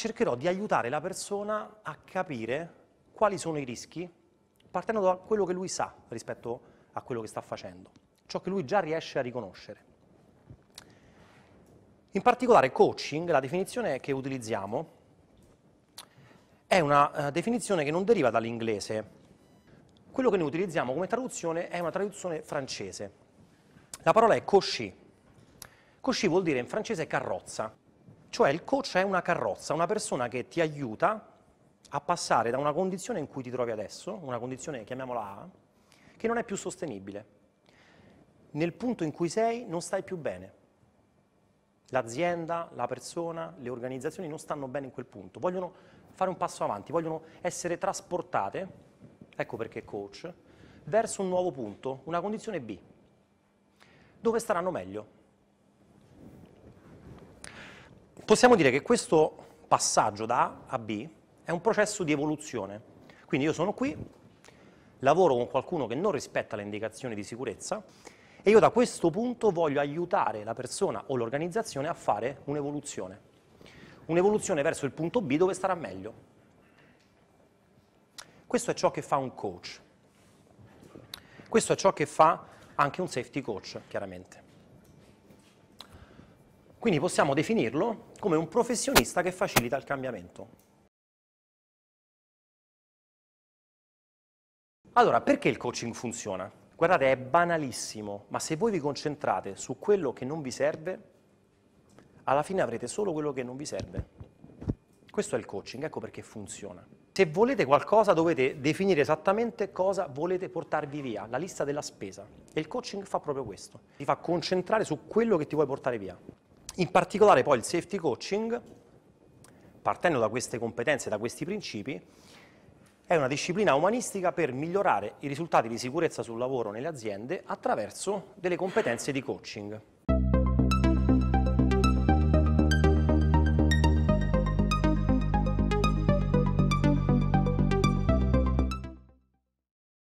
cercherò di aiutare la persona a capire quali sono i rischi partendo da quello che lui sa rispetto a quello che sta facendo, ciò che lui già riesce a riconoscere. In particolare coaching, la definizione che utilizziamo, è una eh, definizione che non deriva dall'inglese. Quello che noi utilizziamo come traduzione è una traduzione francese. La parola è cocher. Cocher vuol dire in francese carrozza. Cioè il coach è una carrozza, una persona che ti aiuta a passare da una condizione in cui ti trovi adesso, una condizione, chiamiamola A, che non è più sostenibile. Nel punto in cui sei non stai più bene. L'azienda, la persona, le organizzazioni non stanno bene in quel punto, vogliono fare un passo avanti, vogliono essere trasportate, ecco perché coach, verso un nuovo punto, una condizione B, dove staranno meglio, Possiamo dire che questo passaggio da A a B è un processo di evoluzione. Quindi io sono qui, lavoro con qualcuno che non rispetta le indicazioni di sicurezza e io da questo punto voglio aiutare la persona o l'organizzazione a fare un'evoluzione. Un'evoluzione verso il punto B dove starà meglio. Questo è ciò che fa un coach. Questo è ciò che fa anche un safety coach, chiaramente. Quindi possiamo definirlo come un professionista che facilita il cambiamento. Allora, perché il coaching funziona? Guardate, è banalissimo, ma se voi vi concentrate su quello che non vi serve, alla fine avrete solo quello che non vi serve. Questo è il coaching, ecco perché funziona. Se volete qualcosa dovete definire esattamente cosa volete portarvi via, la lista della spesa. E il coaching fa proprio questo, ti fa concentrare su quello che ti vuoi portare via. In particolare poi il safety coaching, partendo da queste competenze, da questi principi, è una disciplina umanistica per migliorare i risultati di sicurezza sul lavoro nelle aziende attraverso delle competenze di coaching.